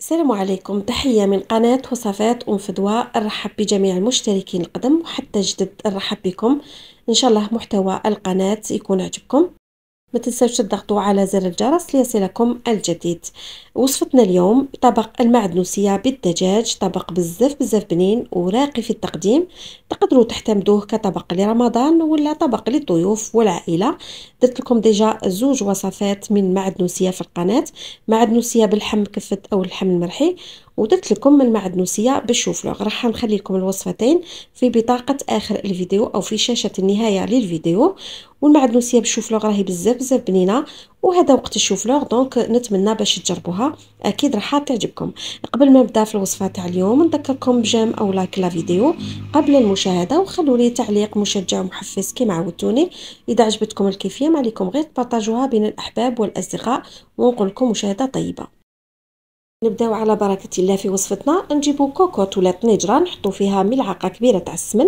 السلام عليكم تحية من قناة وصفات أم فدوى نرحب بجميع المشتركين القدم وحتى جدد نرحب بكم إن شاء الله محتوى القناة يكون عجبكم ما تنسوش تضغطوا على زر الجرس ليصلكم الجديد وصفتنا اليوم طبق المعدنوسية بالدجاج طبق بزاف بزاف بنين وراقي في التقديم تقدروا تعتمدوه كطبق لرمضان ولا طبق للضيوف والعائلة درت لكم ديجا زوج وصفات من معدنوسية في القناة معدنوسية باللحم كفت أو اللحم المرحي ودرت لكم المعدنوسية بالشوفلو بالشوفلوغ راح نخلي لكم الوصفتين في بطاقة آخر الفيديو أو في شاشة النهاية للفيديو والمعدنوسية بالشوفلوغ راهي بزاف بزاف بنينة وهذا وقت لوغ دونك نتمنى باش تجربوها اكيد راح تعجبكم قبل ما نبدا في الوصفه تاع اليوم نذكركم بجيم او لايك لا فيديو قبل المشاهده وخلوا لي تعليق مشجع ومحفز كما عودتوني اذا عجبتكم الكيفيه ما عليكم غير تبارطاجوها بين الاحباب والاصدقاء ونقول لكم مشاهده طيبه نبداو على بركه الله في وصفتنا نجيبو كوكوط ولا طنجره نحطو فيها ملعقه كبيره تاع السمن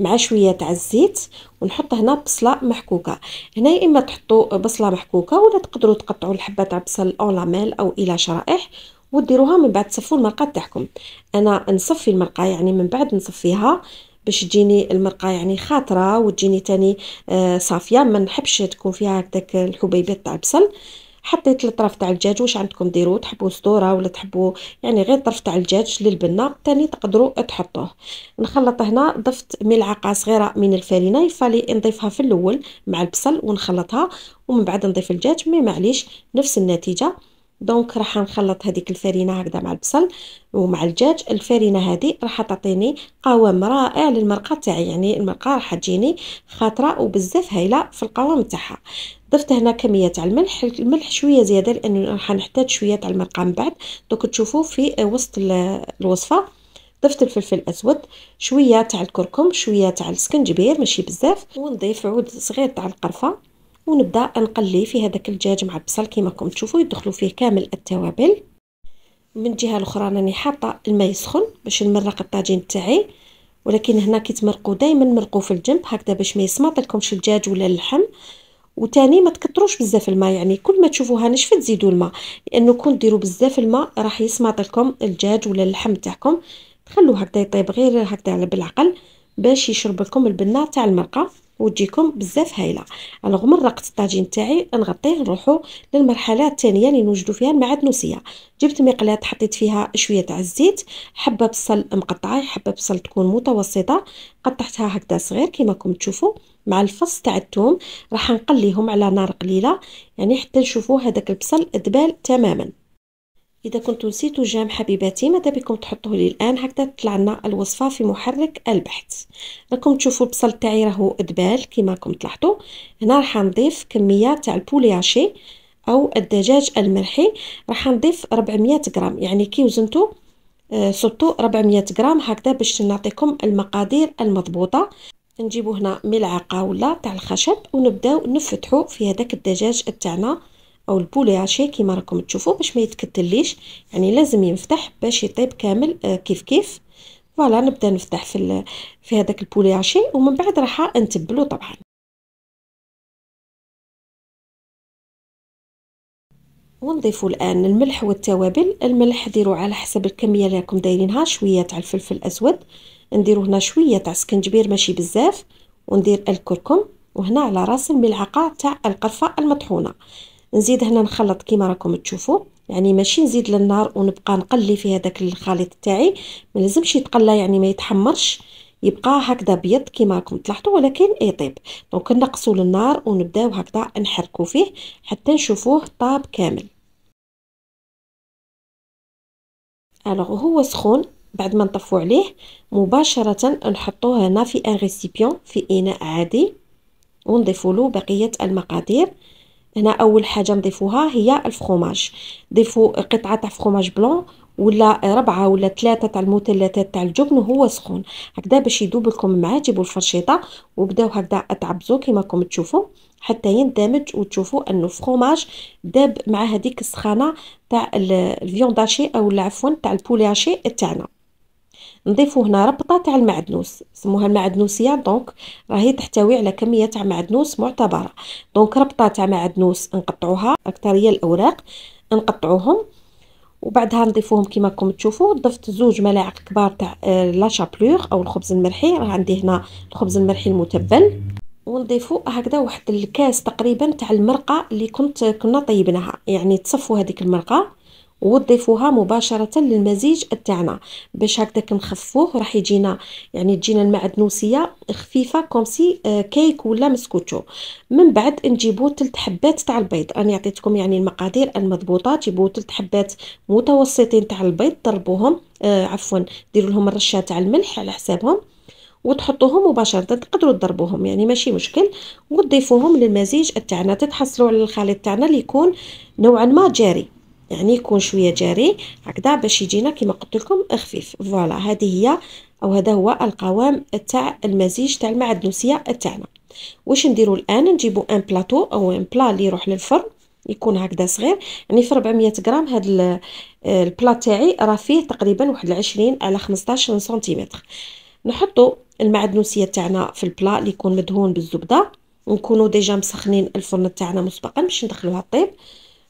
مع شويه تاع الزيت ونحط هنا بصله محكوكه هنا يا اما تحطو بصله محكوكه ولا تقدروا تقطعوا الحبه تاع بصل أو لاميل او الى شرائح وديروها من بعد تصفوا المرقه تاعكم انا نصفي المرقه يعني من بعد نصفيها باش تجيني المرقه يعني خاطره وتجيني تاني آه صافيه ما نحبش تكون فيها هكذاك الحبيبات تاع البصل حطيت الطرف تاع الدجاج واش عندكم ديروا تحبوا صدوره ولا تحبوا يعني غير طرف تاع الدجاج للبنه تاني تقدروا تحطوه نخلط هنا ضفت ملعقه صغيره من الفارينه يفالي نضيفها في الاول مع البصل ونخلطها ومن بعد نضيف الدجاج مي معليش نفس النتيجه دونك راح نخلط هذيك الفرينه هكذا مع البصل ومع الدجاج الفرينه هذه راح تعطيني قوام رائع للمرقه تاعي يعني المرقه راح تجيني خاطره وبزاف هايله في القوام تاعها ضفت هنا كميه تاع الملح الملح شويه زياده لانه راح نحتاج شويه تاع المرقه من بعد دوك تشوفوا في وسط الوصفه ضفت الفلفل الاسود شويه تاع الكركم شويه تاع السكنجبير ماشي بزاف ونضيف عود صغير تاع القرفه ونبدا نقلي في هذاك الدجاج مع البصل كيما راكم تشوفوا يدخلوا فيه كامل التوابل من جهه الاخرى راني حاطه الماء يسخن باش نمرق الطاجين تاعي ولكن هنا كي تمرقوا دائما مرقوا في الجنب هكذا باش ما يسمط لكمش الدجاج ولا اللحم وتاني ما تكتروش بزاف الماء يعني كل ما تشوفوها نشفت زيدوا الماء لانه كون ديروا بزاف الماء راح يسمط لكم الدجاج ولا اللحم تاعكم تخلوه هكذا يطيب غير هكذا على بالعقل باش يشرب لكم البنه تاع المرقه وتجيكم بزاف هايله الوغ من رقت الطاجين تاعي نغطيه نروحوا للمرحله الثانيه اللي نوجدوا فيها المعدنوسيه جبت مقلاة حطيت فيها شويه تاع الزيت حبه بصل مقطعه حبه بصل تكون متوسطه قطعتها هكذا صغير كيما راكم تشوفوا مع الفص تاع الثوم راح نقليهم على نار قليله يعني حتى نشوفوا هذاك البصل ذبال تماما إذا كنتو نسيتوا جام حبيباتي ماذا بكم تحطوه لي الآن هكذا تطلع لنا الوصفة في محرك البحث راكم تشوفوا البصل تاعي راهو دبال كيما راكم تلاحظوا هنا راح نضيف كمية تاع البولياشي أو الدجاج الملحي راح نضيف 400 غرام يعني كي وزنتو آه، صبتو 400 غرام هكذا باش نعطيكم المقادير المضبوطة نجيبو هنا ملعقة ولا تاع الخشب ونبداو نفتحو في هذاك الدجاج تاعنا او البولي عشي كيما راكم تشوفوا باش ما يتكتليش يعني لازم ينفتح باش يطيب كامل آه، كيف كيف فوالا نبدا نفتح في في هذاك البولي عشي ومن بعد راح نتبلو طبعا ونضيفوا الان الملح والتوابل الملح ديروا على حسب الكميه اللي راكم دايرينها شويه تاع الفلفل الاسود نديروا هنا شويه تاع سكنجبير ماشي بزاف وندير الكركم وهنا على راس الملعقه تاع القرفه المطحونه نزيد هنا نخلط كيما راكم تشوفوا يعني ماشي نزيد للنار ونبقى نقلي في هذاك الخليط تاعي ما لازمش يتقلى يعني ما يتحمرش يبقى هكذا بيض كيما راكم تلاحظوا ولكن يطيب دونك نقصوا للنار ونبداو هكذا نحركوا فيه حتى نشوفوه طاب كامل الوغ هو سخون بعد ما نطفو عليه مباشره نحطوه هنا في ان في اناء عادي ونضيفوا له بقيه المقادير هنا اول حاجه نضيفوها هي الفخوماج ضيفوا قطعه تاع فخوماج بلون ولا ربعه ولا ثلاثه تاع المثلثات تاع الجبن وهو سخون هكذا باش يذوب لكم معاه جيبوا الفرشيطه وبداو هكذا تعبزوا كيما راكم تشوفوا حتى يندمج وتشوفوا انه فخوماج داب مع هذيك السخانه تاع الفيونداشي او عفوا تاع البولياشي تاعنا نضيفو هنا ربطه تاع المعدنوس سموها المعدنوسيه دونك راهي تحتوي على كميه تاع معدنوس معتبره دونك ربطه تاع معدنوس نقطعوها اكثريه الاوراق نقطعوهم وبعدها نضيفوهم كما راكم تشوفوا ضفت زوج ملاعق كبار تاع آه، لا شابلور او الخبز المرحي راه عندي هنا الخبز المرحي المتبل ونضيفوا هكذا واحد الكاس تقريبا تاع المرقه اللي كنت كنا طيبناها يعني تصفوا هذيك المرقه وضيفوها مباشره للمزيج تاعنا باش هكذاك نخفوه راح يجينا يعني تجينا المعدنوسيه خفيفه كومسي آه، كيك ولا مسكوتشو من بعد نجيبو تلت حبات تاع البيض راني عطيتكم يعني المقادير المضبوطه تجيبو تلت حبات متوسطين تاع البيض ضربوهم آه عفوا ديروا لهم الرشه تاع الملح على حسابهم وتحطوهم مباشره تقدروا تضربوهم يعني ماشي مشكل وتضيفوهم للمزيج تاعنا تتحصلوا على الخليط تاعنا اللي يكون نوعا ما جاري يعني يكون شويه جاري هكذا باش يجينا كما قلت لكم خفيف فوالا هذه هي او هذا هو القوام تاع المزيج تاع المعدنوسيه تاعنا واش نديرو الان نجيبو ان بلاطو او ان بلا لي يروح للفرن يكون هكذا صغير يعني في 400 غرام هذا البلا آه، تاعي راه فيه تقريبا واحد 20 على 15 سنتيمتر نحطو المعدنوسيه تاعنا في البلا اللي يكون مدهون بالزبده نكونوا ديجا مسخنين الفرن تاعنا مسبقا باش ندخلوها طيب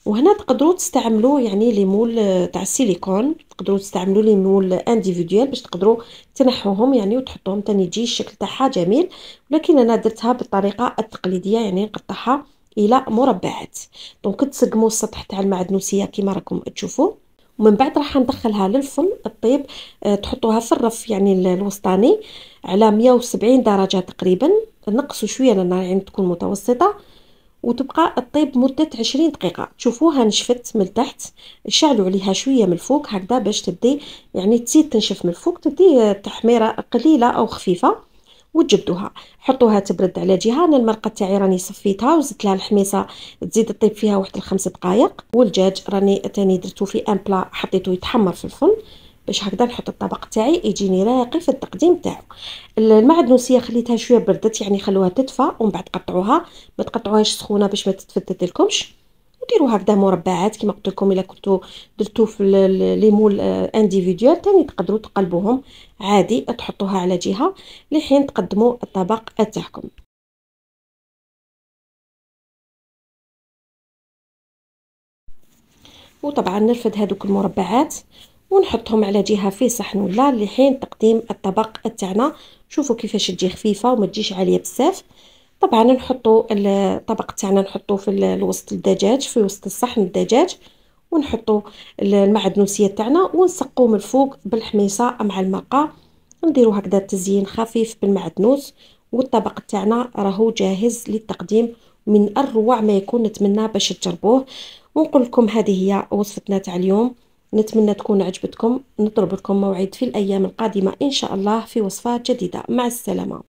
وهنا تقدروا تستعملوا يعني لي مول آه، تاع السيليكون تقدروا تستعملوا لي مول انديفيديوال باش تقدروا تنحوهم يعني وتحطوهم تاني يجي الشكل تاعها جميل ولكن انا درتها بالطريقه التقليديه يعني نقطعها الى مربعات دونك تسقموا السطح تاع المعدنوسيه كيما راكم تشوفوا ومن بعد راح ندخلها للفرن الطيب أه تحطوها في الرف يعني الوسطاني على 170 درجه تقريبا نقصوا شويه لان يعني تكون متوسطه وتبقى طيب مدة عشرين دقيقة تشوفوها نشفت من تحت شعلوا عليها شوية من الفوق هكذا باش تبدي يعني تزيد تنشف من الفوق تبدي آه، تحميرة قليلة أو خفيفة وتجبدوها حطوها تبرد على جهه انا المرقه تاعي راني صفيتها وزدت لها الحميصه تزيد الطيب فيها واحد الخمس دقائق والدجاج راني تاني درتو في ان بلا حطيته يتحمر في الفرن باش هكذا نحط الطبق تاعي يجيني راقي في التقديم تاعو المعدنوسيه خليتها شويه بردت يعني خلوها تدفى ومن بعد قطعوها ما تقطعوهاش سخونه باش ما تتفتت لكمش وديروا هكذا مربعات كما قلت لكم الا كنتو درتو في لي مول انديفيديوال آه، تاني تقدروا تقلبوهم عادي تحطوها على جهه لحين تقدموا الطبق تاعكم وطبعا نرفد هذوك المربعات ونحطهم على جهه في صحن ولا لحين تقديم الطبق تاعنا شوفوا كيفاش تجي خفيفه وما تجيش عاليه بزاف طبعا نحطوا الطبق تاعنا نحطوه في الوسط الدجاج في وسط الصحن الدجاج ونحطوا المعدنوسيه تاعنا ونسقوا من الفوق بالحميصه مع المرقه نديروا هكذا تزيين خفيف بالمعدنوس والطبق تاعنا راهو جاهز للتقديم من اروع ما يكون نتمنى باش تجربوه ونقول لكم هذه هي وصفتنا تاع اليوم نتمنى تكون عجبتكم نطلب لكم موعد في الأيام القادمة إن شاء الله في وصفات جديدة مع السلامة